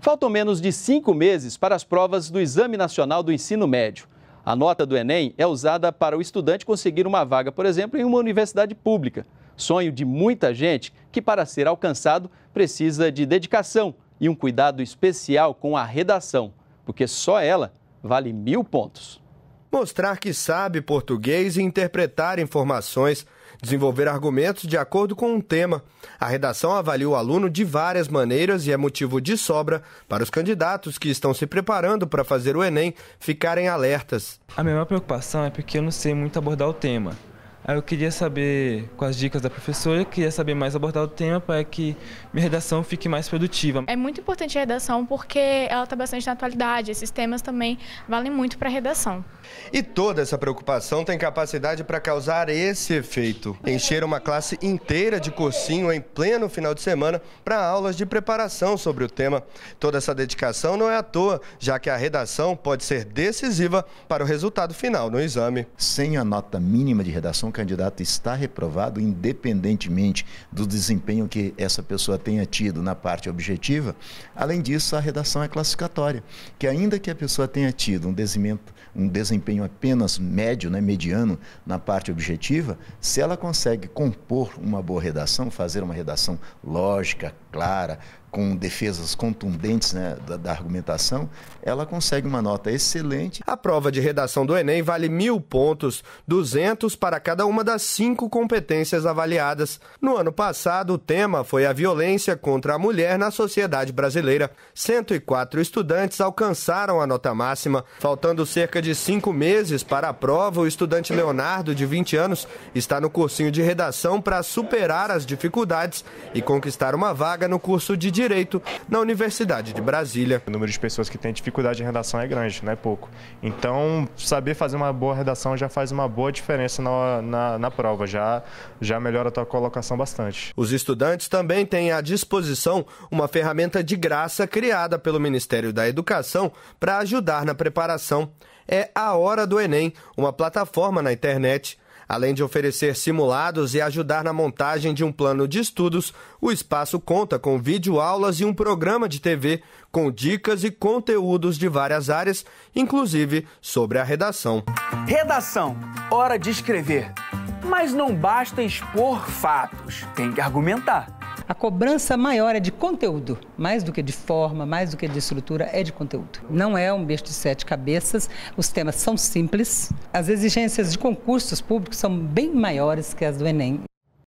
Faltam menos de cinco meses para as provas do Exame Nacional do Ensino Médio. A nota do Enem é usada para o estudante conseguir uma vaga, por exemplo, em uma universidade pública. Sonho de muita gente que, para ser alcançado, precisa de dedicação e um cuidado especial com a redação, porque só ela vale mil pontos. Mostrar que sabe português e interpretar informações desenvolver argumentos de acordo com um tema. A redação avalia o aluno de várias maneiras e é motivo de sobra para os candidatos que estão se preparando para fazer o Enem ficarem alertas. A minha maior preocupação é porque eu não sei muito abordar o tema. Aí eu queria saber, com as dicas da professora, queria saber mais abordar o tema para que minha redação fique mais produtiva. É muito importante a redação porque ela está bastante na atualidade. Esses temas também valem muito para a redação. E toda essa preocupação tem capacidade para causar esse efeito. Encher uma classe inteira de cursinho em pleno final de semana para aulas de preparação sobre o tema. Toda essa dedicação não é à toa, já que a redação pode ser decisiva para o resultado final no exame. Sem a nota mínima de redação, candidato está reprovado, independentemente do desempenho que essa pessoa tenha tido na parte objetiva. Além disso, a redação é classificatória, que ainda que a pessoa tenha tido um desempenho um desempenho apenas médio, né, mediano na parte objetiva, se ela consegue compor uma boa redação, fazer uma redação lógica, clara, com defesas contundentes né, da, da, argumentação, ela consegue uma nota excelente. A prova de redação do Enem vale mil pontos, 200 para cada uma das cinco competências avaliadas. No ano passado, o tema foi a violência contra a mulher na sociedade brasileira. 104 estudantes alcançaram a nota máxima, faltando cerca de de cinco meses para a prova, o estudante Leonardo, de 20 anos, está no cursinho de redação para superar as dificuldades e conquistar uma vaga no curso de Direito na Universidade de Brasília. O número de pessoas que têm dificuldade em redação é grande, não é pouco. Então, saber fazer uma boa redação já faz uma boa diferença na, na, na prova, já, já melhora a tua colocação bastante. Os estudantes também têm à disposição uma ferramenta de graça criada pelo Ministério da Educação para ajudar na preparação é A Hora do Enem, uma plataforma na internet. Além de oferecer simulados e ajudar na montagem de um plano de estudos, o espaço conta com videoaulas e um programa de TV com dicas e conteúdos de várias áreas, inclusive sobre a redação. Redação: hora de escrever. Mas não basta expor fatos, tem que argumentar a cobrança maior é de conteúdo, mais do que de forma, mais do que de estrutura, é de conteúdo. Não é um beijo de sete cabeças, os temas são simples. As exigências de concursos públicos são bem maiores que as do Enem